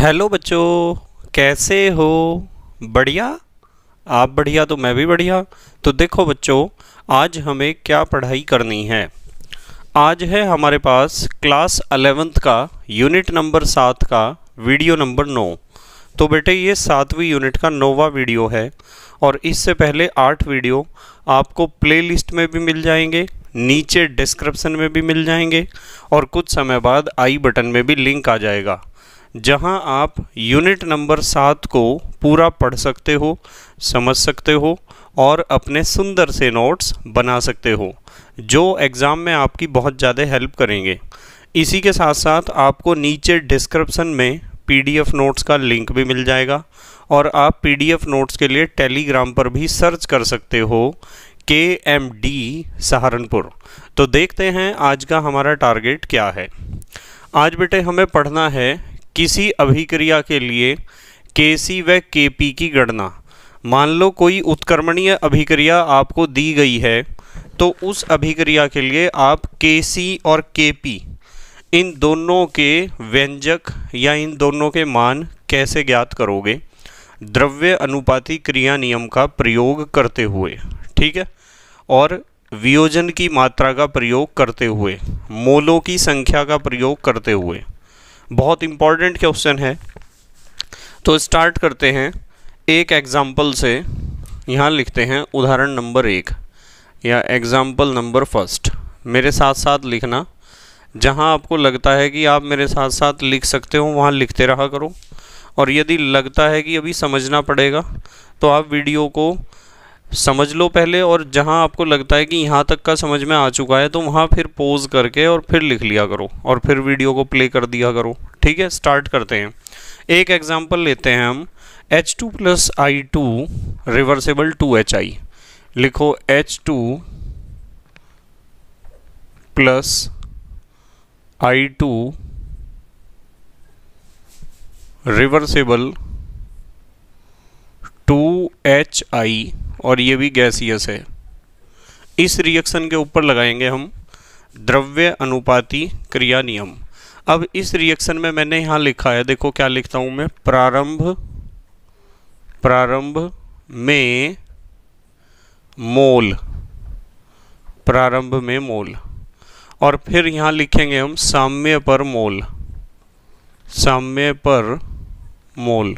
hello बच्चों कैसे हो बढ़िया आप बढ़िया तो मैं भी बढ़िया तो देखो बच्चों आज हमें क्या पढ़ाई करनी है आज है हमारे पास क्लास अलेवेंथ का यूनिट नंबर सात का वीडियो नंबर नौ तो बेटे ये सातवीं यूनिट का नोवा वीडियो है और इससे पहले आठ वीडियो आपको प्लेलिस्ट में भी मिल जाएंगे नीचे डिस्क्रिप्शन में भी मिल जाएंगे और कुछ समय बाद आई बटन में भी लिंक आ जाएगा जहां आप यूनिट नंबर सात को पूरा पढ़ सकते हो समझ सकते हो और अपने सुंदर से नोट्स बना सकते हो जो एग्ज़ाम में आपकी बहुत ज़्यादा हेल्प करेंगे इसी के साथ साथ आपको नीचे डिस्क्रिप्सन में पीडीएफ नोट्स का लिंक भी मिल जाएगा और आप पीडीएफ नोट्स के लिए टेलीग्राम पर भी सर्च कर सकते हो के एम डी सहारनपुर तो देखते हैं आज का हमारा टारगेट क्या है आज बेटे हमें पढ़ना है किसी अभिक्रिया के लिए के सी व के पी की गणना मान लो कोई उत्क्रमणीय अभिक्रिया आपको दी गई है तो उस अभिक्रिया के लिए आप के सी और के पी इन दोनों के व्यंजक या इन दोनों के मान कैसे ज्ञात करोगे द्रव्य अनुपाती क्रिया नियम का प्रयोग करते हुए ठीक है और वियोजन की मात्रा का प्रयोग करते हुए मोलों की संख्या का प्रयोग करते हुए बहुत इम्पॉर्टेंट क्वेश्चन है तो स्टार्ट करते हैं एक एग्जाम्पल से यहाँ लिखते हैं उदाहरण नंबर एक या एग्जाम्पल नंबर फर्स्ट मेरे साथ साथ लिखना जहाँ आपको लगता है कि आप मेरे साथ साथ लिख सकते हो वहाँ लिखते रहा करो और यदि लगता है कि अभी समझना पड़ेगा तो आप वीडियो को समझ लो पहले और जहाँ आपको लगता है कि यहाँ तक का समझ में आ चुका है तो वहाँ फिर पोज करके और फिर लिख लिया करो और फिर वीडियो को प्ले कर दिया करो ठीक है स्टार्ट करते हैं एक एग्जाम्पल लेते हैं हम H two plus I two reversible two H I लिखो H two plus I two reversible two H I और ये भी गैसियस है इस रिएक्शन के ऊपर लगाएंगे हम द्रव्य अनुपाती क्रिया नियम अब इस रिएक्शन में मैंने यहाँ लिखा है देखो क्या लिखता हूँ मैं प्रारंभ प्रारंभ में मोल प्रारंभ में मोल और फिर यहाँ लिखेंगे हम साम्य पर मोल साम्य पर मोल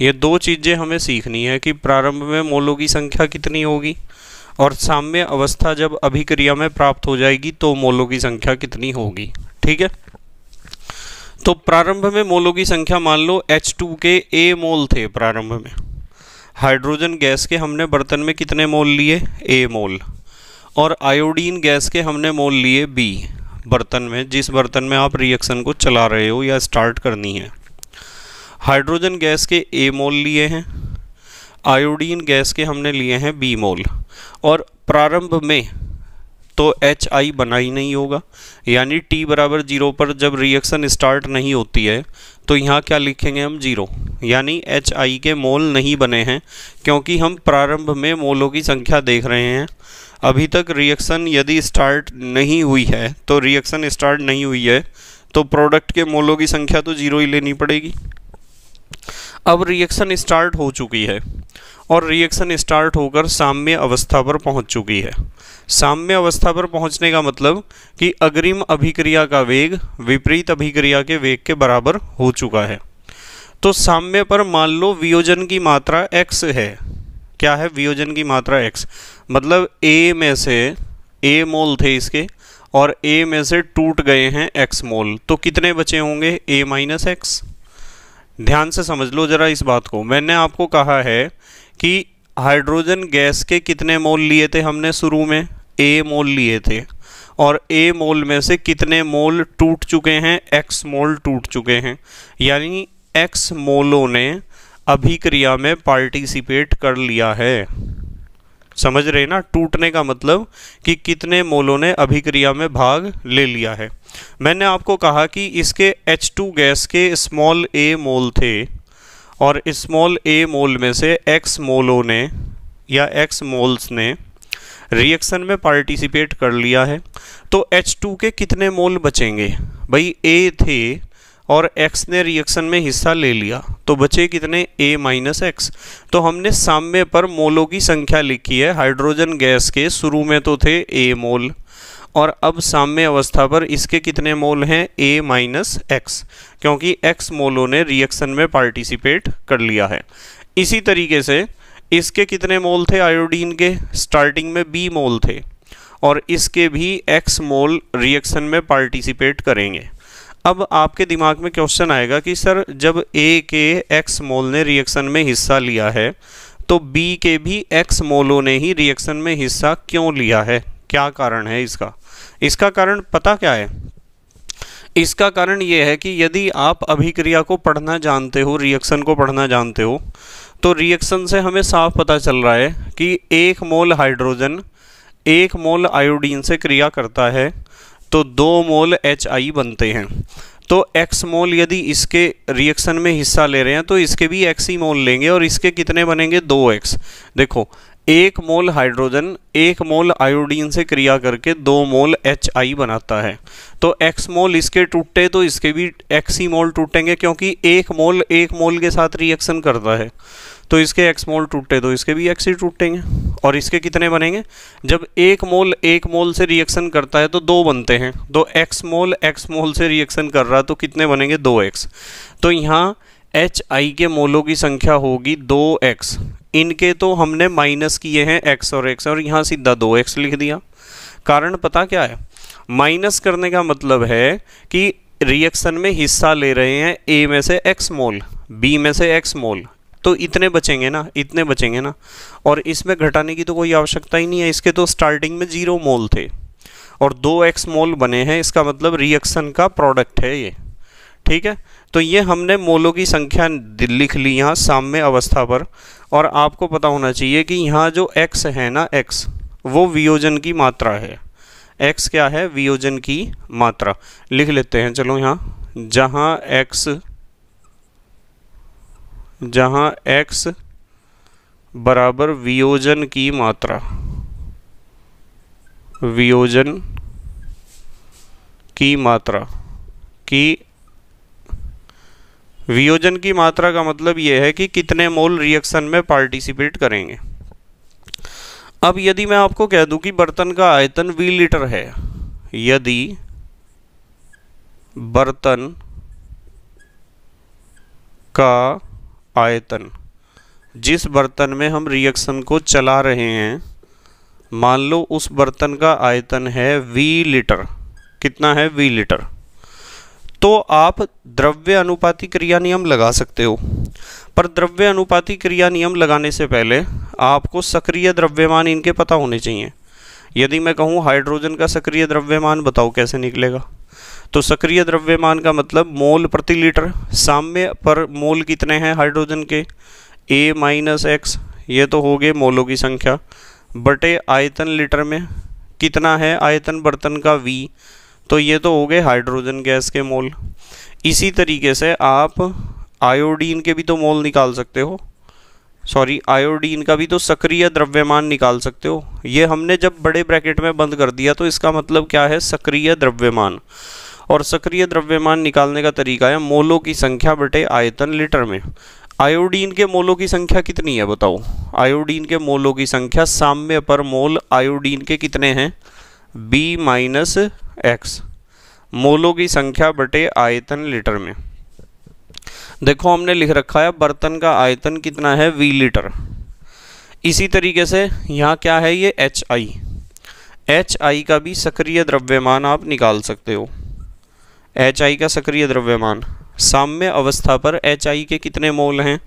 ये दो चीज़ें हमें सीखनी है कि प्रारंभ में मोलों की संख्या कितनी होगी और साम्य अवस्था जब अभिक्रिया में प्राप्त हो जाएगी तो मोलों की संख्या कितनी होगी ठीक है तो प्रारंभ में मोलों की संख्या मान लो H2 के ए मोल थे प्रारंभ में हाइड्रोजन गैस के हमने बर्तन में कितने मोल लिए ए मोल और आयोडीन गैस के हमने मोल लिए बी बर्तन में जिस बर्तन में आप रिएक्शन को चला रहे हो या स्टार्ट करनी है हाइड्रोजन गैस के ए मोल लिए हैं आयोडीन गैस के हमने लिए हैं बी मोल और प्रारंभ में तो एच आई बना ही नहीं होगा यानी टी बराबर जीरो पर जब रिएक्शन स्टार्ट नहीं होती है तो यहाँ क्या लिखेंगे हम जीरो यानी एच आई के मोल नहीं बने हैं क्योंकि हम प्रारंभ में मोलों की संख्या देख रहे हैं अभी तक रिएक्शन यदि स्टार्ट नहीं हुई है तो रिएक्शन स्टार्ट नहीं हुई है तो प्रोडक्ट के मोलों की संख्या तो जीरो ही लेनी पड़ेगी अब रिएक्शन स्टार्ट हो चुकी है और रिएक्शन स्टार्ट होकर साम्य अवस्था पर पहुंच चुकी है साम्य अवस्था पर पहुंचने का मतलब कि अग्रिम अभिक्रिया का वेग विपरीत अभिक्रिया के वेग के बराबर हो चुका है तो साम्य पर मान लो वियोजन की मात्रा x है क्या है वियोजन की मात्रा x मतलब a में से a मोल थे इसके और a में से टूट गए हैं x मोल तो कितने बचे होंगे a माइनस एक्स ध्यान से समझ लो ज़रा इस बात को मैंने आपको कहा है कि हाइड्रोजन गैस के कितने मोल लिए थे हमने शुरू में ए मोल लिए थे और ए मोल में से कितने मोल टूट चुके हैं एक्स मोल टूट चुके हैं यानी एक्स मोलों ने अभिक्रिया में पार्टिसिपेट कर लिया है समझ रहे हैं ना टूटने का मतलब कि कितने मोलों ने अभिक्रिया में भाग ले लिया है मैंने आपको कहा कि इसके H2 गैस के स्मॉल ए मोल थे और स्मॉल ए मोल में से एक्स मोलों ने या एक्स मोल्स ने रिएक्शन में पार्टिसिपेट कर लिया है तो H2 के कितने मोल बचेंगे भाई ए थे और एक्स ने रिएक्शन में हिस्सा ले लिया तो बचे कितने ए माइनस एक्स तो हमने साम्य पर मोलों की संख्या लिखी है हाइड्रोजन गैस के शुरू में तो थे ए मोल और अब साम्य अवस्था पर इसके कितने मोल हैं ए माइनस एक्स क्योंकि एक्स मोलों ने रिएक्शन में पार्टिसिपेट कर लिया है इसी तरीके से इसके कितने मोल थे आयोडीन के स्टार्टिंग में बी मोल थे और इसके भी एक्स मोल रिएक्शन में पार्टिसिपेट करेंगे अब आपके दिमाग में क्वेश्चन आएगा कि सर जब ए के एक्स मोल ने रिएक्शन में हिस्सा लिया है तो बी के भी एक्स मोलों ने ही रिएक्शन में हिस्सा क्यों लिया है क्या कारण है इसका इसका कारण पता क्या है इसका कारण यह है कि यदि आप अभिक्रिया को पढ़ना जानते हो रिएक्शन को पढ़ना जानते हो तो रिएक्शन से हमें साफ पता चल रहा है कि एक मोल हाइड्रोजन एक मोल आयोडीन से क्रिया करता है तो दो मोल एच आई बनते हैं तो एक्स मोल यदि इसके रिएक्शन में हिस्सा ले रहे हैं तो इसके भी एक्स ही मोल लेंगे और इसके कितने बनेंगे दो एक्स देखो एक मोल हाइड्रोजन एक मोल आयोडीन से क्रिया करके दो मोल एच आई बनाता है तो एक्स मोल इसके टूटे तो इसके भी एक्स ही मोल टूटेंगे क्योंकि एक मोल एक मोल के साथ रिएक्शन करता है तो इसके एक्स मोल टूटे तो इसके भी एक्स ही टूटेंगे और इसके कितने बनेंगे जब एक मोल एक मोल से रिएक्शन करता है तो दो बनते हैं तो एक्स मोल एक्स मोल से रिएक्शन कर रहा है तो कितने बनेंगे दो एक्स तो यहाँ एच आई के मोलों की संख्या होगी दो एक्स इनके तो हमने माइनस किए हैं एक्स और एक्स और यहाँ सीधा दो एक्स लिख दिया कारण पता क्या है माइनस करने का मतलब है कि रिएक्शन में हिस्सा ले रहे हैं ए में से एक्स मोल बी में से एक्स मोल तो इतने बचेंगे ना इतने बचेंगे ना और इसमें घटाने की तो कोई आवश्यकता ही नहीं है इसके तो स्टार्टिंग में जीरो मोल थे और दो एक्स मोल बने हैं इसका मतलब रिएक्शन का प्रोडक्ट है ये ठीक है तो ये हमने मोलों की संख्या लिख ली यहाँ साम्य अवस्था पर और आपको पता होना चाहिए कि यहाँ जो एक्स है ना एक्स वो वियोजन की मात्रा है एक्स क्या है वियोजन की मात्रा लिख लेते हैं चलो यहाँ जहाँ एक्स जहां x बराबर वियोजन की मात्रा वियोजन की मात्रा की वियोजन की मात्रा का मतलब यह है कि कितने मोल रिएक्शन में पार्टिसिपेट करेंगे अब यदि मैं आपको कह दूं कि बर्तन का आयतन वी लीटर है यदि बर्तन का आयतन जिस बर्तन में हम रिएक्शन को चला रहे हैं मान लो उस बर्तन का आयतन है वी लीटर कितना है वी लीटर तो आप द्रव्य अनुपाती क्रिया नियम लगा सकते हो पर द्रव्य अनुपाती क्रिया नियम लगाने से पहले आपको सक्रिय द्रव्यमान इनके पता होने चाहिए यदि मैं कहूँ हाइड्रोजन का सक्रिय द्रव्यमान बताओ कैसे निकलेगा तो सक्रिय द्रव्यमान का मतलब मोल प्रति लीटर साम्य पर मोल कितने हैं हाइड्रोजन के ए माइनस एक्स ये तो हो गए मोलों की संख्या बटे आयतन लीटर में कितना है आयतन बर्तन का वी तो ये तो हो गए हाइड्रोजन गैस के मोल इसी तरीके से आप आयोडीन के भी तो मोल निकाल सकते हो सॉरी आयोडीन का भी तो सक्रिय द्रव्यमान निकाल सकते हो ये हमने जब बड़े ब्रैकेट में बंद कर दिया तो इसका मतलब क्या है सक्रिय द्रव्यमान और सक्रिय द्रव्यमान निकालने का तरीका है मोलों की संख्या बटे आयतन लीटर में आयोडीन के मोलों की संख्या कितनी है बताओ आयोडीन के मोलों की संख्या साम्य पर मोल आयोडीन के कितने हैं बी माइनस एक्स मोलों की संख्या बटे आयतन लीटर में देखो हमने लिख रखा है बर्तन का आयतन कितना है वी लीटर इसी तरीके से यहाँ क्या है ये एच आई एच आई का भी सक्रिय द्रव्यमान आप निकाल सकते हो एच आई का सक्रिय द्रव्यमान साम्य अवस्था पर एच आई के कितने मोल हैं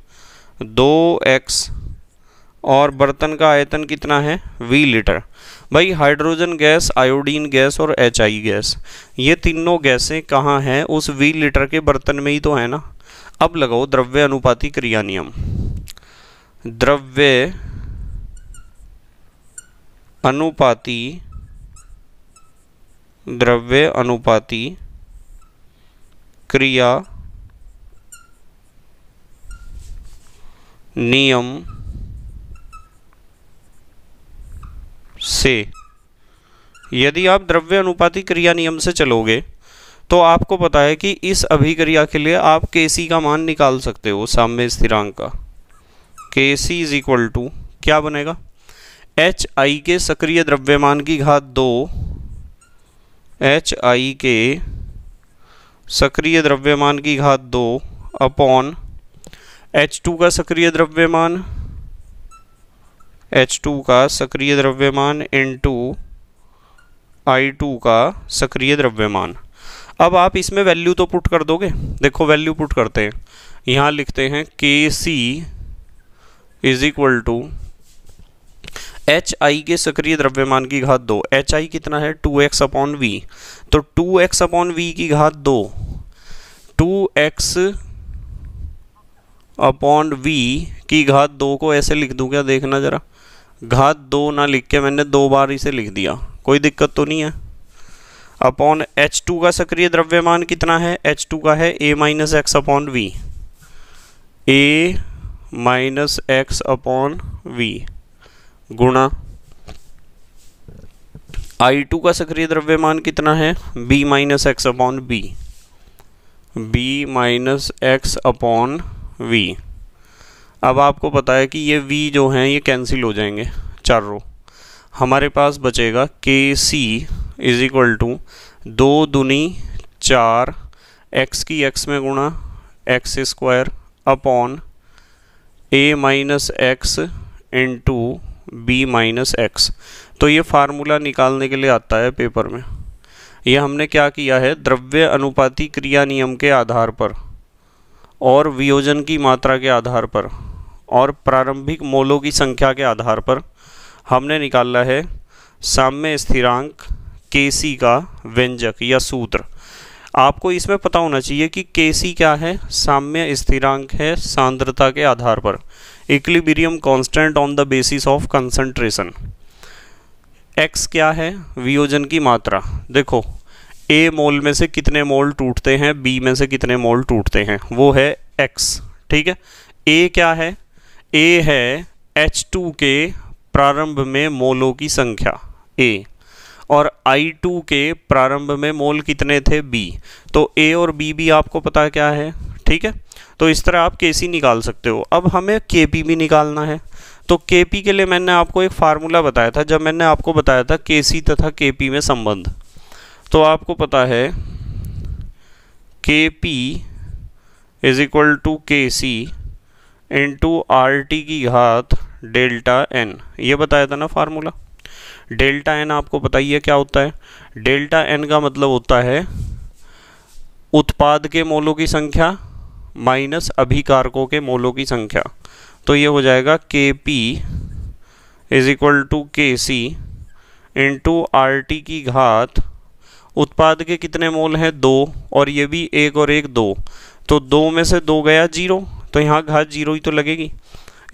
दो एक्स और बर्तन का आयतन कितना है वी लीटर भाई हाइड्रोजन गैस आयोडीन गैस और एच आई गैस ये तीनों गैसें कहाँ हैं उस वी लीटर के बर्तन में ही तो है ना अब लगाओ द्रव्य अनुपाती क्रिया नियम द्रव्य अनुपाती द्रव्य अनुपाती क्रिया नियम से यदि आप द्रव्य अनुपाती क्रिया नियम से चलोगे तो आपको पता है कि इस अभिक्रिया के लिए आप के सी का मान निकाल सकते हो साम्य स्थिरांक का के सी इज इक्वल टू क्या बनेगा एच आई के सक्रिय द्रव्यमान की घात दो एच आई के सक्रिय द्रव्यमान की घात दो अपॉन एच टू का सक्रिय द्रव्यमान एच टू का सक्रिय द्रव्यमान टू आई टू का सक्रिय द्रव्यमान अब आप इसमें वैल्यू तो पुट कर दोगे देखो वैल्यू पुट करते हैं यहाँ लिखते हैं K C is equal to H I के सक्रिय द्रव्यमान की घात दो एच आई कितना है टू एक्स अपॉन वी तो टू एक्स अपॉन वी की घात दो टू एक्स अपॉन वी की घात दो को ऐसे लिख दूँ क्या देखना ज़रा घात दो ना लिख के मैंने दो बार इसे लिख दिया कोई दिक्कत तो नहीं है अपॉन एच टू का सक्रिय द्रव्यमान कितना है एच टू का है ए minus x upon V A minus x upon v गुणा आई टू का सक्रिय द्रव्यमान कितना है B minus x upon b b minus x upon v अब आपको पता है कि ये वी जो हैं ये कैंसिल हो जाएंगे चार रो हमारे पास बचेगा के सी इज इक्वल टू दो दुनी चार एक्स की एक्स में गुणा एक्स स्क्वायर अपॉन ए minus x into B minus x तो ये फार्मूला निकालने के लिए आता है पेपर में ये हमने क्या किया है द्रव्य अनुपाति क्रिया नियम के आधार पर और वियोजन की मात्रा के आधार पर और प्रारंभिक मोलों की संख्या के आधार पर हमने निकाला है साम्य स्थिरांक केसी का व्यंजक या सूत्र आपको इसमें पता होना चाहिए कि सी क्या है साम्य स्थिरांक है सांद्रता के आधार पर equilibrium constant on the basis of concentration x क्या है वियोजन की मात्रा देखो ए मोल में से कितने मोल टूटते हैं बी में से कितने मोल टूटते हैं वो है एक्स ठीक है ए क्या है ए है एच टू के प्रारंभ में मोलों की संख्या ए और I2 के प्रारंभ में मोल कितने थे B तो A और B भी आपको पता क्या है ठीक है तो इस तरह आप के सी निकाल सकते हो अब हमें के पी भी निकालना है तो के पी के लिए मैंने आपको एक फार्मूला बताया था जब मैंने आपको बताया था के सी तथा के पी में संबंध तो आपको पता है के P is equal to K C into R T की घात डेल्टा एन ये बताया था ना फार्मूला डेल्टा एन आपको बताइए क्या होता है डेल्टा एन का मतलब होता है उत्पाद के मोलों की संख्या माइनस अभिकारकों के मोलों की संख्या तो ये हो जाएगा के P is equal to K C into R T की घात उत्पाद के कितने मोल हैं दो और ये भी एक और एक दो तो दो में से दो गया जीरो तो यहाँ घात जीरो ही तो लगेगी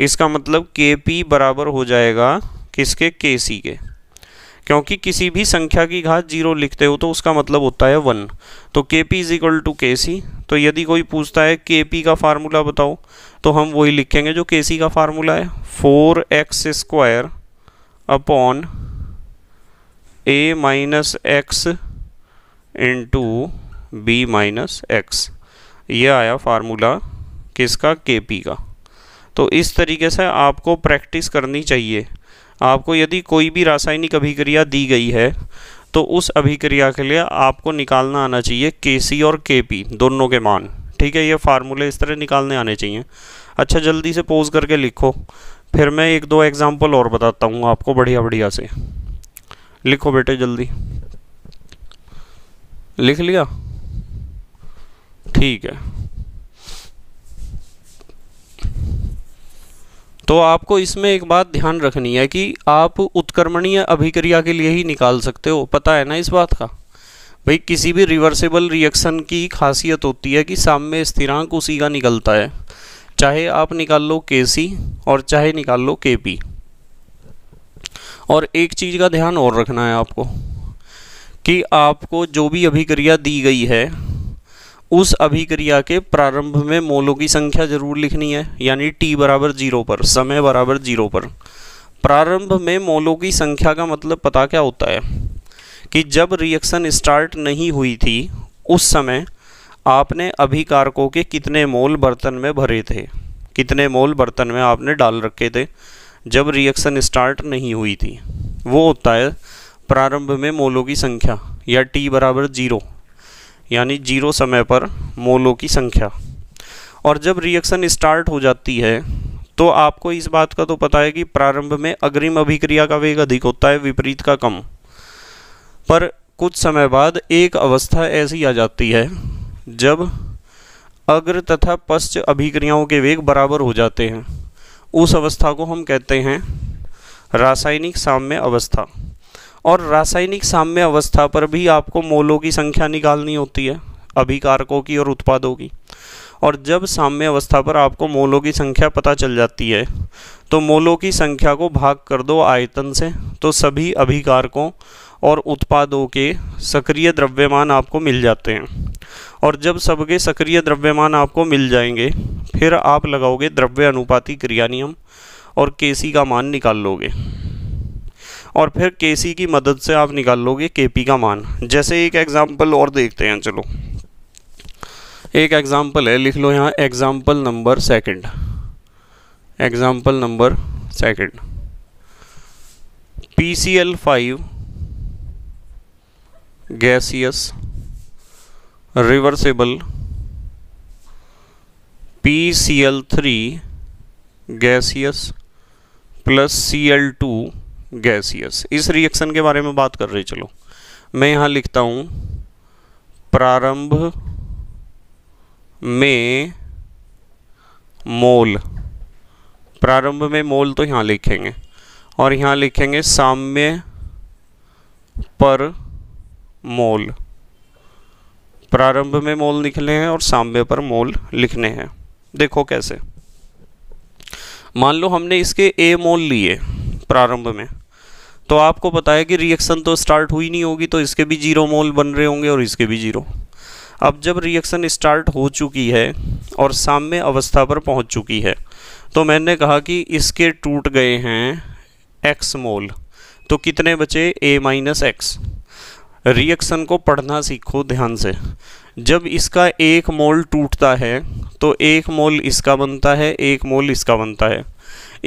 इसका मतलब के पी बराबर हो जाएगा किसके के सी के क्योंकि किसी भी संख्या की घात जीरो लिखते हो तो उसका मतलब होता है वन तो के P is equal to K सी तो यदि कोई पूछता है के पी का फार्मूला बताओ तो हम वही लिखेंगे जो के सी का फार्मूला है फोर एक्स स्क्वायर अपॉन ए minus x into B minus x ये आया फार्मूला किसका के पी का तो इस तरीके से आपको प्रैक्टिस करनी चाहिए आपको यदि कोई भी रासायनिक अभिक्रिया दी गई है तो उस अभिक्रिया के लिए आपको निकालना आना चाहिए के सी और के पी दोनों के मान ठीक है ये फार्मूले इस तरह निकालने आने चाहिए अच्छा जल्दी से पोज करके लिखो फिर मैं एक दो एग्ज़ाम्पल और बताता हूँ आपको बढ़िया बढ़िया से लिखो बेटे जल्दी लिख लिया ठीक है तो आपको इसमें एक बात ध्यान रखनी है कि आप उत्कर्मणीय अभिक्रिया के लिए ही निकाल सकते हो पता है ना इस बात का भाई किसी भी रिवर्सेबल रिएक्शन की खासियत होती है कि सामने स्थिरांक उसी का निकलता है चाहे आप निकाल लो के सी और चाहे निकाल लो के पी और एक चीज़ का ध्यान और रखना है आपको कि आपको जो भी अभिक्रिया दी गई है उस अभिक्रिया के प्रारंभ में मोलों की संख्या जरूर लिखनी है यानी टी बराबर जीरो पर समय बराबर जीरो पर प्रारंभ में मोलों की संख्या का मतलब पता क्या होता है कि जब रिएक्शन स्टार्ट नहीं हुई थी उस समय आपने अभिकारकों के कितने मोल बर्तन में भरे थे कितने मोल बर्तन में आपने डाल रखे थे जब रिएक्शन स्टार्ट नहीं हुई थी वो होता है प्रारंभ में मोलों की संख्या या टी बराबर जीरो यानी जीरो समय पर मोलों की संख्या और जब रिएक्शन स्टार्ट हो जाती है तो आपको इस बात का तो पता है कि प्रारंभ में अग्रिम अभिक्रिया का वेग अधिक होता है विपरीत का कम पर कुछ समय बाद एक अवस्था ऐसी आ जाती है जब अग्र तथा पश्च अभिक्रियाओं के वेग बराबर हो जाते हैं उस अवस्था को हम कहते हैं रासायनिक साम्य अवस्था और रासायनिक साम्य अवस्था पर भी आपको मोलों की संख्या निकालनी होती है अभिकारकों की और उत्पादों की और जब साम्य अवस्था पर आपको मोलों की संख्या पता चल जाती है तो मोलों की संख्या को भाग कर दो आयतन से तो सभी अभिकारकों और उत्पादों के सक्रिय द्रव्यमान आपको मिल जाते हैं और जब सबके सक्रिय द्रव्यमान आपको मिल जाएंगे फिर आप लगाओगे द्रव्य अनुपाती क्रिया नियम और केसी का मान निकाल लोगे और फिर के सी की मदद से आप निकाल लोगे के पी का मान जैसे एक एग्ज़ाम्पल और देखते हैं चलो एक एग्ज़ाम्पल है लिख लो यहाँ example number second example number second P C L five gaseous reversible P C L three gaseous plus C L two gaseous इस रिएक्शन के बारे में बात कर रहे चलो मैं यहाँ लिखता हूँ प्रारंभ में मोल प्रारंभ में मोल तो यहाँ लिखेंगे और यहाँ लिखेंगे साम्य पर मोल प्रारंभ में मोल निकले हैं और साम्य पर मोल लिखने हैं देखो कैसे मान लो हमने इसके ए मोल लिए प्रारंभ में तो आपको पता है कि रिएक्शन तो स्टार्ट हुई नहीं होगी तो इसके भी जीरो मोल बन रहे होंगे और इसके भी जीरो अब जब रिएक्शन स्टार्ट हो चुकी है और साम्य अवस्था पर पहुंच चुकी है तो मैंने कहा कि इसके टूट गए हैं एक्स मोल तो कितने बचे ए माइनस एक्स रिएक्शन को पढ़ना सीखो ध्यान से जब इसका एक मोल टूटता है तो एक मोल इसका बनता है एक मोल इसका बनता है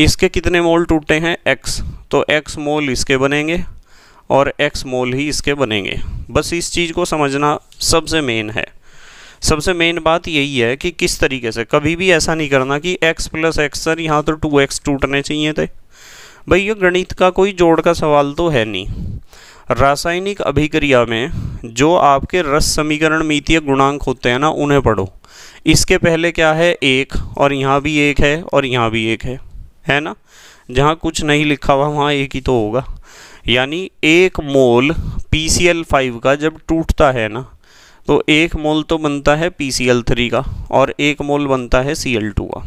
इसके कितने मोल टूटे हैं x तो x मोल इसके बनेंगे और x मोल ही इसके बनेंगे बस इस चीज़ को समझना सबसे मेन है सबसे मेन बात यही है कि किस तरीके से कभी भी ऐसा नहीं करना कि x प्लस एक्स सर यहाँ तो टू एक्स टूटने चाहिए थे भाई ये गणित का कोई जोड़ का सवाल तो है नहीं रासायनिक अभिक्रिया में जो आपके रस समीकरण मितीय गुणांक होते हैं ना उन्हें पढ़ो इसके पहले क्या है एक और यहाँ भी एक है और यहाँ भी एक है है ना जहाँ कुछ नहीं लिखा हुआ वहाँ एक ही तो होगा यानी एक mole P C L five का जब टूटता है ना तो एक मोल तो बनता है पी सी एल थ्री का और एक मोल बनता है सी एल टू का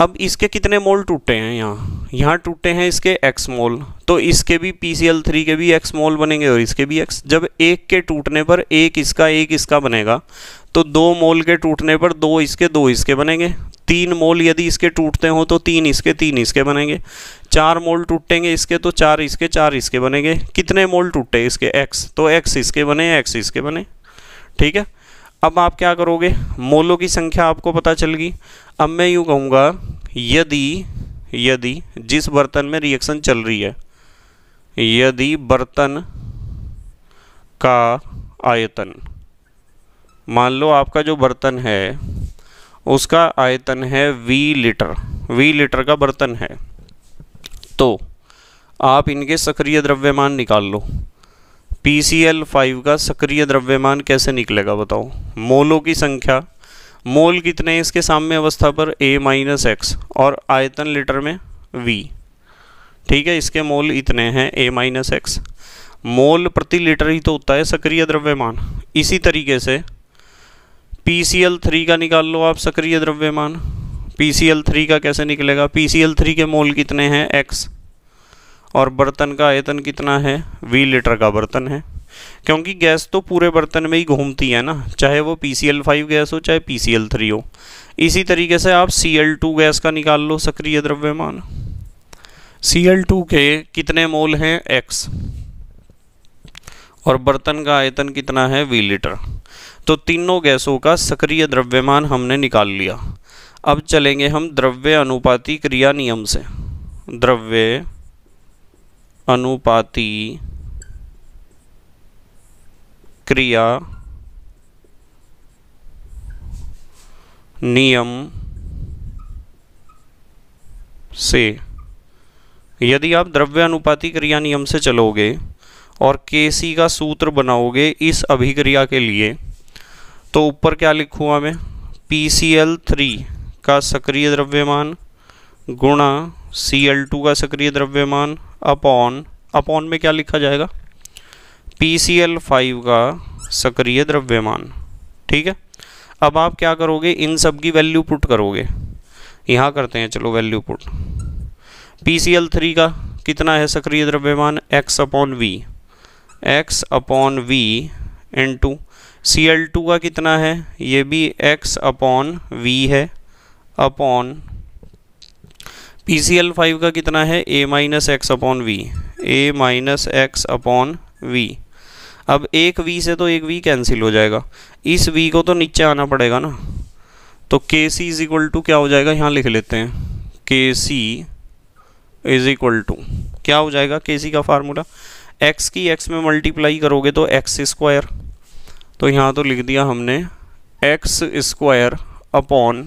अब इसके कितने मोल टूटे हैं यहाँ यहाँ टूटे हैं इसके एक्स मोल तो इसके भी पी सी एल थ्री के भी एक्स मोल बनेंगे और इसके भी एक्स जब एक के टूटने पर एक इसका एक इसका बनेगा तो दो मोल के टूटने पर दो इसके दो इसके बनेंगे तीन मोल यदि इसके टूटते हों तो तीन इसके तीन इसके बनेंगे चार मोल टूटेंगे इसके तो चार इसके चार इसके बनेंगे कितने मोल टूटे इसके एक्स तो एक्स इसके बने एक्स इसके बने ठीक है अब आप क्या करोगे मोलों की संख्या आपको पता चल गई अब मैं यूँ कहूँगा यदि यदि जिस बर्तन में रिएक्शन चल रही है यदि बर्तन का आयतन मान लो आपका जो बर्तन है उसका आयतन है वी लीटर वी लीटर का बर्तन है तो आप इनके सक्रिय द्रव्यमान निकाल लो पी सी एल फाइव का सक्रिय द्रव्यमान कैसे निकलेगा बताओ मोलों की संख्या मोल कितने हैं इसके साम्य अवस्था पर ए माइनस एक्स और आयतन लीटर में वी ठीक है इसके मोल इतने हैं ए माइनस एक्स मोल प्रति लीटर ही तो होता है सक्रिय द्रव्यमान इसी तरीके से पी सी एल थ्री का निकाल लो आप सक्रिय द्रव्यमान पी सी एल थ्री का कैसे निकलेगा पी सी एल थ्री के मोल कितने हैं एक्स और बर्तन का आयतन कितना है वी लीटर का बर्तन है क्योंकि गैस तो पूरे बर्तन में ही घूमती है ना चाहे वो P C L five gas हो चाहे पी सी एल थ्री हो इसी तरीके से आप सी एल टू गैस का निकाल लो सक्रिय द्रव्यमान सी एल टू के कितने मोल हैं एक्स और बर्तन का आयतन कितना है वी लीटर तो तीनों गैसों का सक्रिय द्रव्यमान हमने निकाल लिया अब चलेंगे हम द्रव्य अनुपाती क्रिया नियम से द्रव्य अनुपाती क्रिया नियम से यदि आप द्रव्य द्रव्यानुपाती क्रिया नियम से चलोगे और के सी का सूत्र बनाओगे इस अभिक्रिया के लिए तो ऊपर क्या लिखूँगा मैं पी सी एल थ्री का सक्रिय द्रव्यमान गुणा सी एल टू का सक्रिय द्रव्यमान अपॉन अपॉन में क्या लिखा जाएगा पी सी एल फाइव का सक्रिय द्रव्यमान ठीक है अब आप क्या करोगे इन सब की वैल्यू पुट करोगे यहाँ करते हैं चलो value put P C L three का कितना है सक्रिय द्रव्यमान x upon v x upon v इन टू सी एल टू का कितना है ये भी एक्स अपॉन वी है upon P C L five का कितना है ए minus x upon V A minus x upon v अब एक वी से तो एक वी कैंसिल हो जाएगा इस वी को तो नीचे आना पड़ेगा ना तो के सी इज इक्वल टू क्या हो जाएगा यहाँ लिख लेते हैं K C is equal to क्या हो जाएगा के सी का फार्मूला एक्स की एक्स में मल्टीप्लाई करोगे तो एक्स स्क्वायर तो यहाँ तो लिख दिया हमने एक्स स्क्वायर अपॉन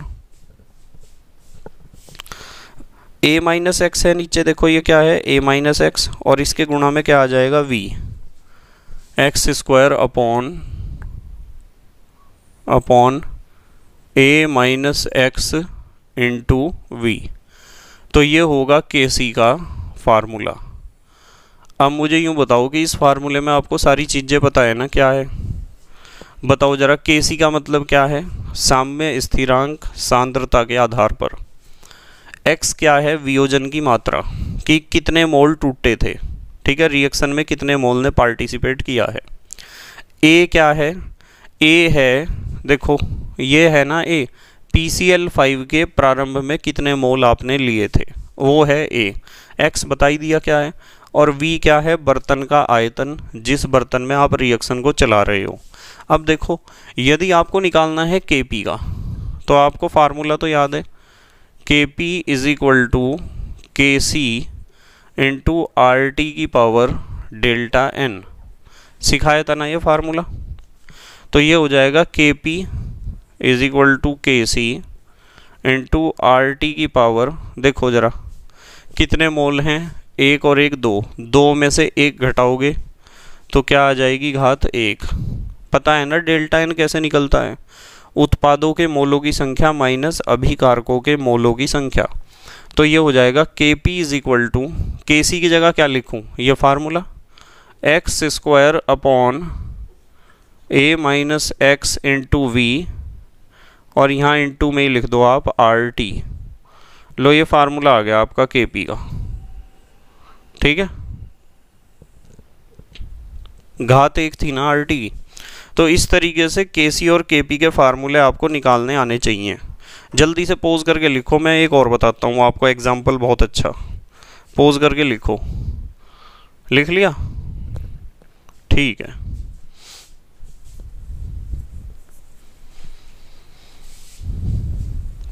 ए माइनस एक्स है नीचे देखो ये क्या है ए माइनस एक्स और इसके गुणा में क्या आ जाएगा v x square upon upon ए माइनस एक्स इंटू वी तो ये होगा के सी का फार्मूला अब मुझे यूँ बताओ कि इस फार्मूले में आपको सारी चीज़ें पता है ना क्या है बताओ ज़रा के सी का मतलब क्या है साम्य स्थिरांक सांद्रता के आधार पर एक्स क्या है वियोजन की मात्रा कि कितने मोल टूटे थे ठीक है रिएक्शन में कितने मोल ने पार्टिसिपेट किया है ए क्या है ए है देखो ये है ना a P C L five के प्रारंभ में कितने मोल आपने लिए थे वो है ए एक्स बताई दिया क्या है और वी क्या है बर्तन का आयतन जिस बर्तन में आप रिएक्शन को चला रहे हो अब देखो यदि आपको निकालना है के पी का तो आपको फार्मूला तो याद है के P is equal to K C into R T की पावर डेल्टा एन सिखाया था ना ये फार्मूला तो ये हो जाएगा के P is equal to K C into R T की पावर देखो ज़रा कितने मोल हैं एक और एक दो दो में से एक घटाओगे तो क्या आ जाएगी घात एक पता है ना डेल्टा एन कैसे निकलता है उत्पादों के मोलों की संख्या माइनस अभिकारकों के मोलों की संख्या तो ये हो जाएगा के P is equal to K सी की जगह क्या लिखूं ये फार्मूला एक्स स्क्वायर अपॉन ए माइनस एक्स इंटू वी और यहाँ इंटू में ही लिख दो आप आर टी लो ये फार्मूला आ गया आपका के पी का ठीक है घात एक थी ना आर टी की तो इस तरीके से के सी और के पी के फार्मूले आपको निकालने आने चाहिए जल्दी से पोज करके लिखो मैं एक और बताता हूँ आपको एग्जाम्पल बहुत अच्छा पोज करके लिखो लिख लिया ठीक है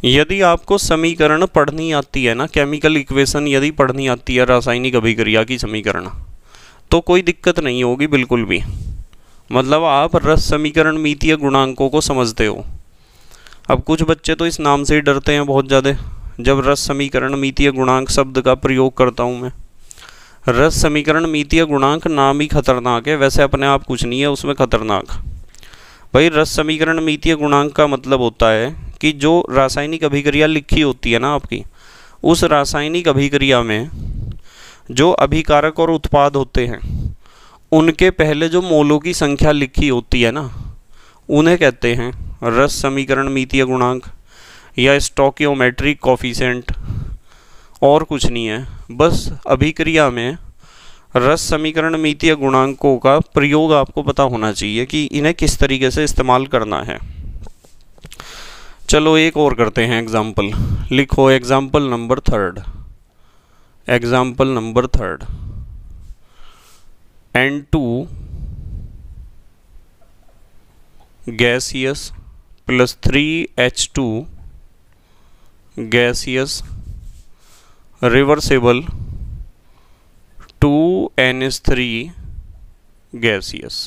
यदि आपको समीकरण पढ़नी आती है ना केमिकल इक्वेशन यदि पढ़नी आती है रासायनिक अभिक्रिया की समीकरण तो कोई दिक्कत नहीं होगी बिल्कुल भी मतलब आप रस समीकरण मितीय गुणांकों को समझते हो अब कुछ बच्चे तो इस नाम से ही डरते हैं बहुत ज़्यादा जब रस समीकरण मितीय गुणांक शब्द का प्रयोग करता हूँ मैं रस समीकरण मितीय गुणांक नाम ही खतरनाक है वैसे अपने आप कुछ नहीं है उसमें खतरनाक भाई रस समीकरण मितीय गुणांक का मतलब होता है कि जो रासायनिक अभिक्रिया लिखी होती है ना आपकी उस रासायनिक अभिक्रिया में जो अभिकारक और उत्पाद होते हैं उनके पहले जो मोलों की संख्या लिखी होती है ना उन्हें कहते हैं रस समीकरण मितीय गुणांक या स्टोकियोमेट्रिक कॉफिशेंट और कुछ नहीं है बस अभिक्रिया में रस समीकरण मितीय गुणांकों का प्रयोग आपको पता होना चाहिए कि इन्हें किस तरीके से इस्तेमाल करना है चलो एक और करते हैं एग्जाम्पल लिखो example number third example number third N two gaseous plus three H two gaseous reversible two N S three gaseous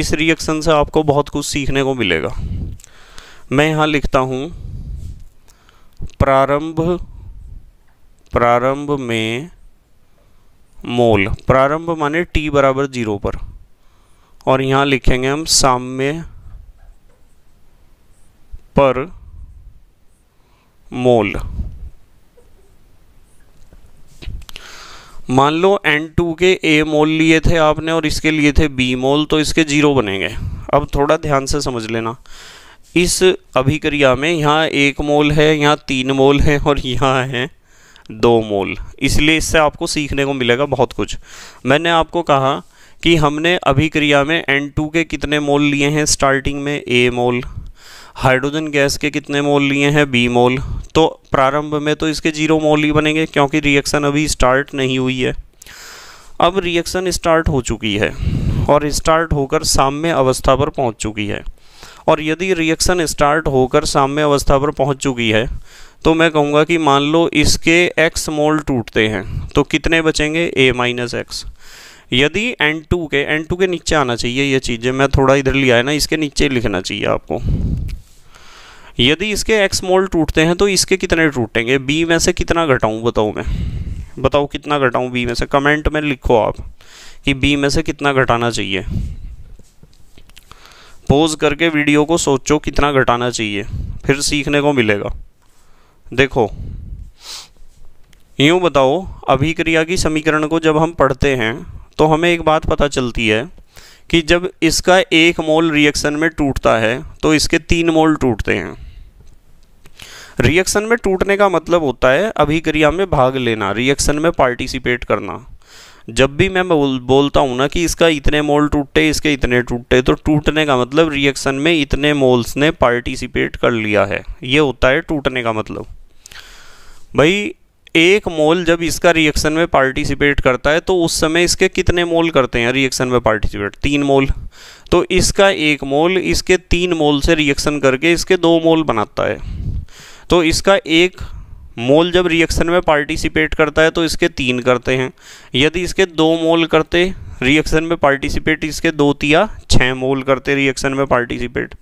इस रिएक्शन से आपको बहुत कुछ सीखने को मिलेगा मैं यहाँ लिखता हूँ प्रारंभ प्रारंभ में मोल प्रारंभ माने टी बराबर जीरो पर और यहाँ लिखेंगे हम साम्य पर मोल मान लो N2 के A मोल लिए थे आपने और इसके लिए थे B मोल तो इसके जीरो बनेंगे अब थोड़ा ध्यान से समझ लेना इस अभिक्रिया में यहाँ एक मोल है यहाँ तीन मोल है और यहाँ है दो मोल इसलिए इससे आपको सीखने को मिलेगा बहुत कुछ मैंने आपको कहा कि हमने अभिक्रिया में N2 के कितने मोल लिए हैं स्टार्टिंग में ए मोल हाइड्रोजन गैस के कितने मोल लिए हैं बी मोल तो प्रारंभ में तो इसके जीरो मोल ही बनेंगे क्योंकि रिएक्शन अभी स्टार्ट नहीं हुई है अब रिएक्शन स्टार्ट हो चुकी है और स्टार्ट होकर साम्य अवस्था पर पहुंच चुकी है और यदि रिएक्शन स्टार्ट होकर साम्य अवस्था पर पहुंच चुकी है तो मैं कहूँगा कि मान लो इसके एक्स मोल टूटते हैं तो कितने बचेंगे ए माइनस एक्स यदि एन टू के एन टू के नीचे आना चाहिए ये चीज़ें मैं थोड़ा इधर लिया है ना इसके नीचे लिखना चाहिए आपको यदि इसके एक्स मोल टूटते हैं तो इसके कितने टूटेंगे बी में से कितना घटाऊँ बताओ मैं बताओ कितना घटाऊँ बी में से कमेंट में लिखो आप कि बी में से कितना घटाना चाहिए पोज करके वीडियो को सोचो कितना घटाना चाहिए फिर सीखने को मिलेगा देखो यूँ बताओ अभिक्रिया की समीकरण को जब हम पढ़ते हैं तो हमें एक बात पता चलती है कि जब इसका एक मोल रिएक्शन में टूटता है तो इसके तीन मोल टूटते हैं रिएक्शन में टूटने का मतलब होता है अभिक्रिया में भाग लेना रिएक्शन में पार्टिसिपेट करना जब भी मैं बोल, बोलता हूँ ना कि इसका इतने मोल टूटे इसके इतने टूटे तो टूटने का मतलब रिएक्शन में इतने मोल्स ने पार्टिसिपेट कर लिया है ये होता है टूटने का मतलब भाई एक मोल जब इसका रिएक्शन में पार्टिसिपेट करता है तो उस समय इसके कितने मोल करते हैं रिएक्शन में पार्टिसिपेट तीन मोल तो इसका एक मोल इसके तीन मोल से रिएक्शन करके इसके दो मोल बनाता है तो इसका एक मोल जब रिएक्शन में पार्टिसिपेट करता है तो इसके तीन करते हैं यदि इसके दो मोल करते रिएक्शन में पार्टिसिपेट तो इसके दो तिया छः मोल करते रिएक्शन में पार्टिसिपेट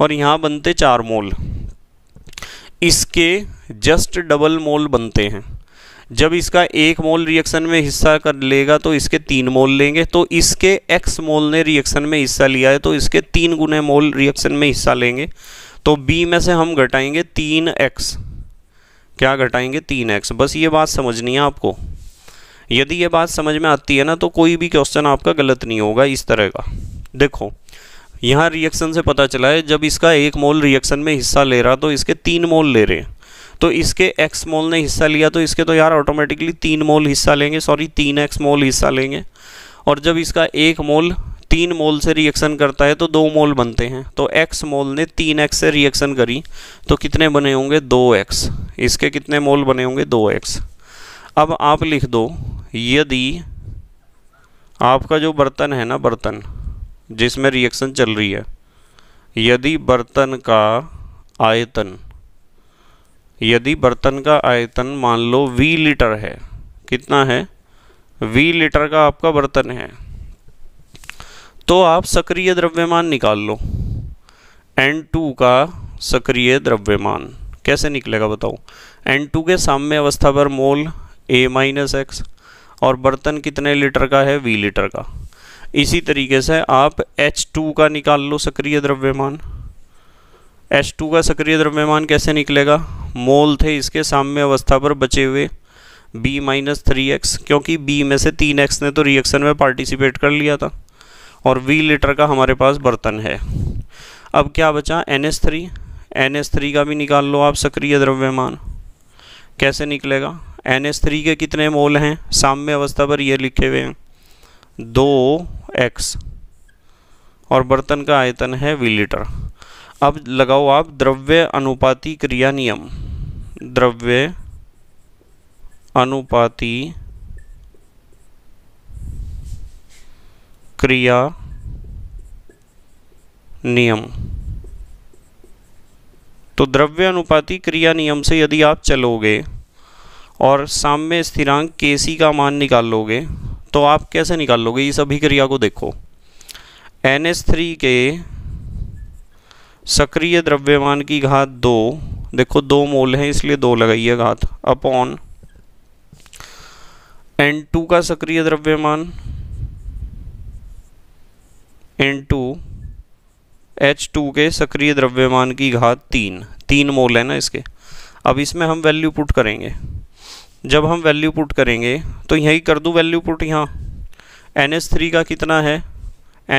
और यहाँ बनते चार मोल इसके जस्ट डबल मोल बनते हैं जब इसका एक मोल रिएक्शन में हिस्सा कर लेगा तो इसके तीन मोल लेंगे तो इसके एक्स मोल ने रिएक्शन में हिस्सा लिया है तो इसके तीन गुने मोल रिएक्शन में हिस्सा लेंगे तो बी में से हम घटाएंगे तीन एक्स क्या घटाएंगे तीन एक्स बस ये बात समझनी है आपको यदि ये बात समझ में आती है ना तो कोई भी क्वेश्चन आपका गलत नहीं होगा इस तरह का देखो यहाँ रिएक्शन से पता चला है जब इसका एक मोल रिएक्शन में हिस्सा ले रहा तो इसके तीन मोल ले रहे हैं तो इसके एक्स मोल ने हिस्सा लिया तो इसके तो यार ऑटोमेटिकली तीन मोल हिस्सा लेंगे सॉरी तीन एक्स मोल हिस्सा लेंगे और जब इसका एक मोल तीन मोल से रिएक्शन करता है तो दो मोल बनते हैं तो एक्स मोल ने तीन एक्स से रिएक्शन करी तो कितने बने होंगे दो एक्स इसके कितने मोल बने होंगे दो एक्स अब आप लिख दो यदि आपका जो बर्तन है ना बर्तन जिसमें रिएक्शन चल रही है यदि बर्तन का आयतन यदि बर्तन का आयतन मान लो वी लीटर है कितना है वी लीटर का आपका बर्तन है तो आप सक्रिय द्रव्यमान निकाल लो N2 का सक्रिय द्रव्यमान कैसे निकलेगा बताओ N2 के साम्य अवस्था पर मोल A माइनस एक्स और बर्तन कितने लीटर का है V लीटर का इसी तरीके से आप H2 का निकाल लो सक्रिय द्रव्यमान H2 का सक्रिय द्रव्यमान कैसे निकलेगा मोल थे इसके साम्य अवस्था पर बचे हुए B माइनस थ्री एक्स क्योंकि B में से तीन एक्स ने तो रिएक्शन में पार्टिसिपेट कर लिया था और वी लीटर का हमारे पास बर्तन है अब क्या बचा N S three N S three का भी निकाल लो आप सक्रिय द्रव्यमान कैसे निकलेगा एन एस थ्री के कितने मोल हैं साम्य अवस्था पर ये लिखे हुए हैं दो एक्स और बर्तन का आयतन है वी लीटर अब लगाओ आप द्रव्य अनुपाती क्रिया नियम द्रव्य अनुपाती क्रिया नियम तो द्रव्य अनुपाती क्रिया नियम से यदि आप चलोगे और साम्य स्थिरांक के सी का मान निकाल लोगे तो आप कैसे निकाल लोगे इस अभिक्रिया को देखो एन एस थ्री के सक्रिय द्रव्यमान की घात दो देखो दो मोल हैं इसलिए दो लगाइए घात अपॉन एन टू का सक्रिय द्रव्यमान टू एच टू के सक्रिय द्रव्यमान की घात तीन तीन मोल है ना इसके अब इसमें हम वैल्यू पुट करेंगे जब हम वैल्यू पुट करेंगे तो यही कर दूँ वैल्यू पुट यहाँ एन एस थ्री का कितना है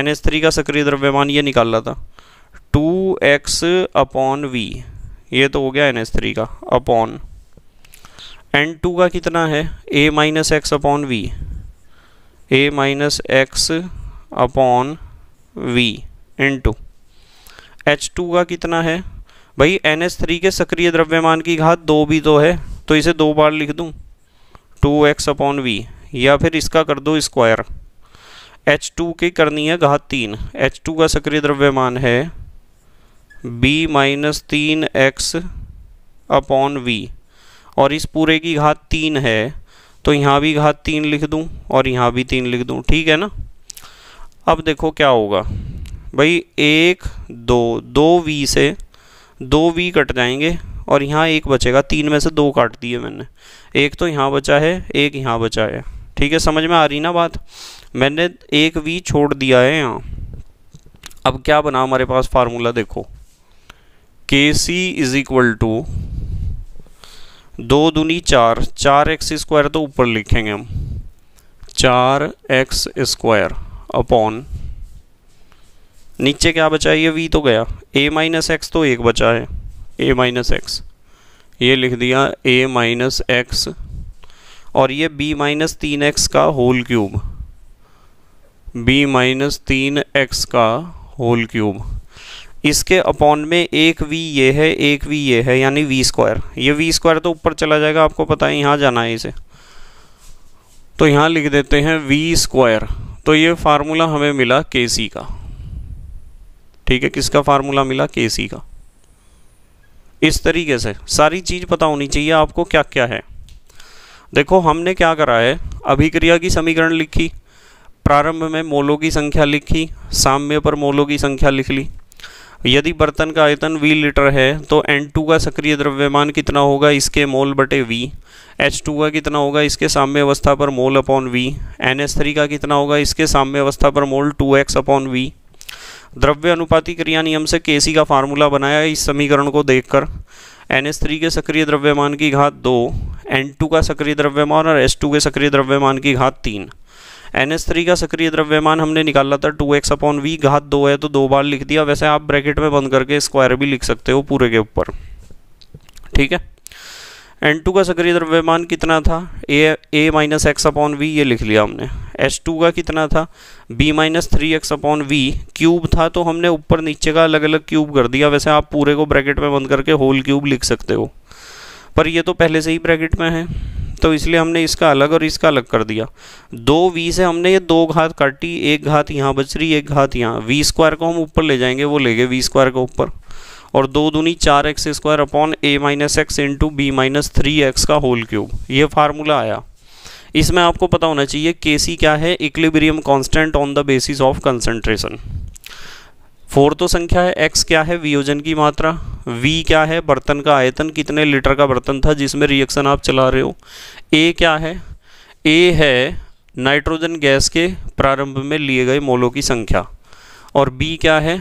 एन एस थ्री का सक्रिय द्रव्यमान ये निकाल रहा था टू एक्स अपॉन वी ये तो हो गया एन एस थ्री का अपॉन एन टू का कितना है ए minus x upon V A minus x upon V two H two का कितना है भाई एन एस थ्री के सक्रिय द्रव्यमान की घात दो भी तो है तो इसे दो बार लिख दूँ टू एक्स अपॉन वी या फिर इसका कर दो स्क्वायर एच टू की करनी है घात तीन एच टू का सक्रिय द्रव्यमान है बी माइनस तीन एक्स अपॉन वी और इस पूरे की घात तीन है तो यहाँ भी घात तीन लिख दूँ और यहाँ भी तीन लिख दूँ ठीक है ना अब देखो क्या होगा भाई एक दो दो वी से दो वी कट जाएंगे और यहाँ एक बचेगा तीन में से दो काट दिए मैंने एक तो यहाँ बचा है एक यहाँ बचा है ठीक है समझ में आ रही ना बात मैंने एक वी छोड़ दिया है यहाँ अब क्या बना हमारे पास फार्मूला देखो के सी इज इक्वल टू दो दूनी चार चार एक्स स्क्वायर तो ऊपर लिखेंगे हम चार एक्स स्क्वायर अपॉन नीचे क्या बचा है ये वी तो गया ए माइनस एक्स तो एक बचा है ए माइनस एक्स ये लिख दिया ए माइनस एक्स और ये b माइनस तीन एक्स का होल क्यूब b माइनस तीन एक्स का होल क्यूब इसके अपॉन में एक v ये है एक v ये है यानी v स्क्वायर ये v स्क्वायर तो ऊपर चला जाएगा आपको पता है यहाँ जाना है इसे तो यहाँ लिख देते हैं वी स्क्वायर तो ये फार्मूला हमें मिला के सी का ठीक है किसका फार्मूला मिला के सी का इस तरीके से सारी चीज़ पता होनी चाहिए आपको क्या क्या है देखो हमने क्या करा है अभिक्रिया की समीकरण लिखी प्रारंभ में मोलों की संख्या लिखी साम्य पर मोलों की संख्या लिख ली यदि बर्तन का आयतन वी लीटर है तो N2 का सक्रिय द्रव्यमान कितना होगा इसके मोल बटे वी एच टू का कितना होगा इसके साम्य अवस्था पर mole upon V N S three का कितना होगा इसके साम्य अवस्था पर mole two x upon V द्रव्य अनुपाति क्रिया नियम से सी का फार्मूला बनाया इस समीकरण को कर एन एस थ्री के सक्रिय द्रव्यमान की घात दो एन टू का सक्रिय द्रव्यमान और एस टू के सक्रिय द्रव्यमान की घात तीन एन एस थ्री का सक्रिय द्रव्यमान हमने निकाला था टू एक्स अपॉन वी घात दो है तो दो बार लिख दिया वैसे आप ब्रैकेट में बंद करके स्क्वायर भी लिख सकते हो पूरे के ऊपर ठीक है एन टू का सक्रिय द्रव्यमान कितना था A A minus x upon V ये लिख लिया हमने एस टू का कितना था B minus three X upon V cube था तो हमने ऊपर नीचे का अलग अलग क्यूब कर दिया वैसे आप पूरे को ब्रैकेट में बंद करके होल क्यूब लिख सकते हो पर ये तो पहले से ही ब्रैकेट में है तो इसलिए हमने इसका अलग और इसका अलग कर दिया दो वी से हमने ये दो घात काटी एक घात यहाँ बच रही एक घात यहाँ वी स्क्वायर को हम ऊपर ले जाएंगे वो ले गए वी स्क्वायर को ऊपर और दो दूनी चार एक्स स्क्वायर अपॉन ए minus x into B minus three X का होल क्यूब ये फार्मूला आया इसमें आपको पता होना चाहिए के सी क्या है equilibrium constant on the basis of concentration four तो संख्या है एक्स क्या है वियोजन की मात्रा वी क्या है बर्तन का आयतन कितने लीटर का बर्तन था जिसमें रिएक्शन आप चला रहे हो ए क्या है ए है नाइट्रोजन गैस के प्रारंभ में लिए गए मोलों की संख्या और बी क्या है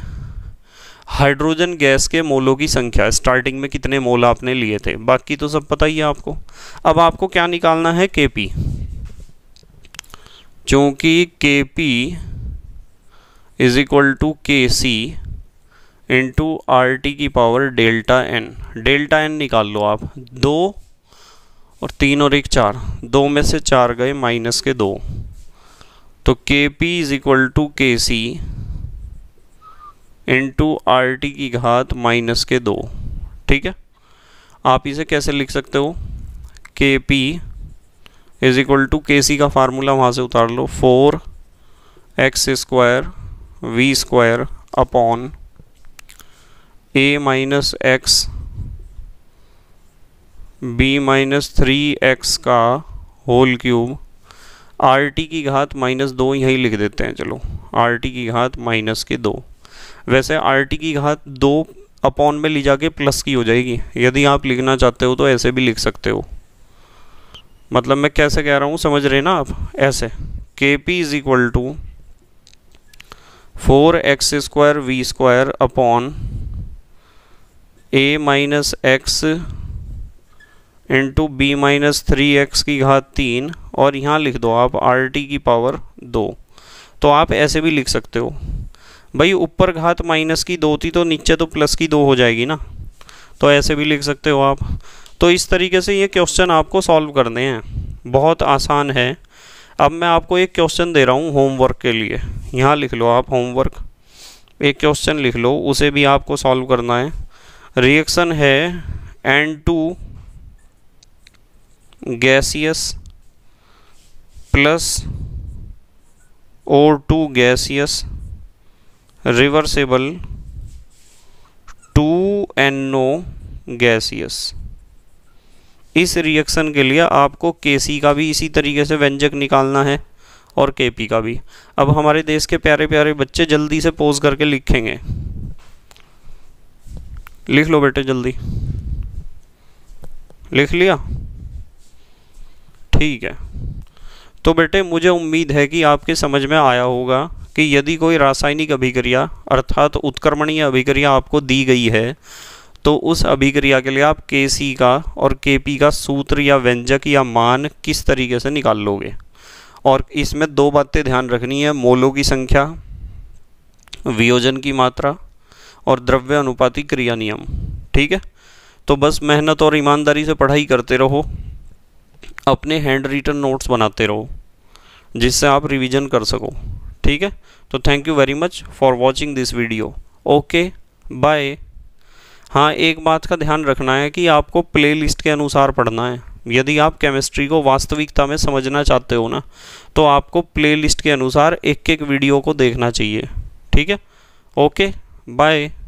हाइड्रोजन गैस के मोलों की संख्या स्टार्टिंग में कितने मोल आपने लिए थे बाकी तो सब पता ही है आपको अब आपको क्या निकालना है के पी चूँकि के P is equal to K C into R T की power delta N delta N निकाल लो आप दो और तीन और एक चार दो में से चार गए माइनस के दो तो के P is equal to K C into R T की घात माइनस के दो ठीक है आप इसे कैसे लिख सकते हो के P is equal to K C का फार्मूला वहाँ से उतार लो four x square V square upon ए minus X B minus three X का होल क्यूब आर टी की घात माइनस दो यहीं लिख देते हैं चलो आर टी की घात माइनस के दो वैसे आर टी की घात दो अपॉन में ली जाके प्लस की हो जाएगी यदि आप लिखना चाहते हो तो ऐसे भी लिख सकते हो मतलब मैं कैसे कह रहा हूँ समझ रहे ना आप ऐसे K P is equal to four x square V square upon A minus x into B minus three X की घात तीन और यहाँ लिख दो आप आर टी की पावर दो तो आप ऐसे भी लिख सकते हो भाई ऊपर घात माइनस की दो थी तो नीचे तो प्लस की दो हो जाएगी ना तो ऐसे भी लिख सकते हो आप तो इस तरीके से ये क्वेश्चन आपको सॉल्व करने हैं बहुत आसान है अब मैं आपको एक क्वेश्चन दे रहा हूँ होमवर्क के लिए यहाँ लिख लो आप होमवर्क एक क्वेश्चन लिख लो उसे भी आपको सॉल्व करना है रिएक्शन है N two gaseous plus O two gaseous reversible two N O gaseous इस रिएक्शन के लिए आपको के का भी इसी तरीके से व्यंजक निकालना है और के का भी अब हमारे देश के प्यारे प्यारे बच्चे जल्दी से पोज करके लिखेंगे लिख लो बेटे जल्दी लिख लिया ठीक है तो बेटे मुझे उम्मीद है कि आपके समझ में आया होगा कि यदि कोई रासायनिक अभिक्रिया अर्थात उत्क्रमणीय अभिक्रिया आपको दी गई है तो उस अभिक्रिया के लिए आप के सी का और के पी का सूत्र या व्यंजक या मान किस तरीके से निकाल लोगे और इसमें दो बातें ध्यान रखनी है मोलों की संख्या वियोजन की मात्रा और द्रव्य अनुपाति क्रिया नियम ठीक है तो बस मेहनत और ईमानदारी से पढ़ाई करते रहो अपने हैंड रिटन नोट्स बनाते रहो जिससे आप रिवीजन कर सको ठीक है तो thank you very much for watching this video okay bye हाँ एक बात का ध्यान रखना है कि आपको प्ले के अनुसार पढ़ना है यदि आप केमिस्ट्री को वास्तविकता में समझना चाहते हो ना तो आपको प्लेलिस्ट के अनुसार एक एक वीडियो को देखना चाहिए ठीक है ओके बाय